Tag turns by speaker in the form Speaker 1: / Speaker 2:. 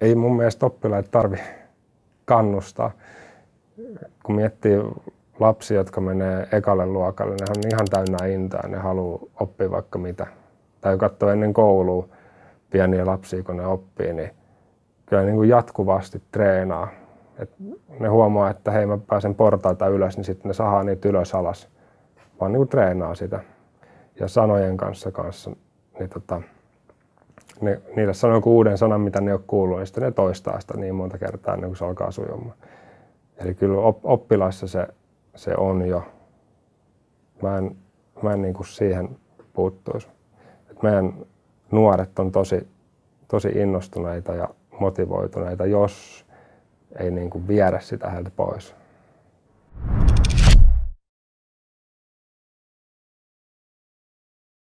Speaker 1: ei mun mielestä oppilaita tarvi kannustaa. Kun miettii lapsia, jotka menee ekalle luokalle, ne on ihan täynnä intoa, ne haluaa oppia vaikka mitä. Tai katsoa ennen koulua pieniä lapsia, kun ne oppii, niin kyllä niin kuin jatkuvasti treenaa. Et ne huomaa, että hei mä pääsen portaita ylös, niin sitten ne sahaa niitä ylös alas. Vaan niin kuin treenaa sitä. Ja sanojen kanssa kanssa, niin tota, ne, niille sanoo joku uuden sanan, mitä ne ei ole kuullut, ja sitten ne toistaa sitä niin monta kertaa ennen kuin se alkaa sujumaan. Eli kyllä oppilaissa se, se on jo. Mä en, mä en niin kuin siihen puuttuisi. Et meidän nuoret on tosi, tosi innostuneita ja motivoituneita, jos ei niin kuin viedä sitä heiltä pois.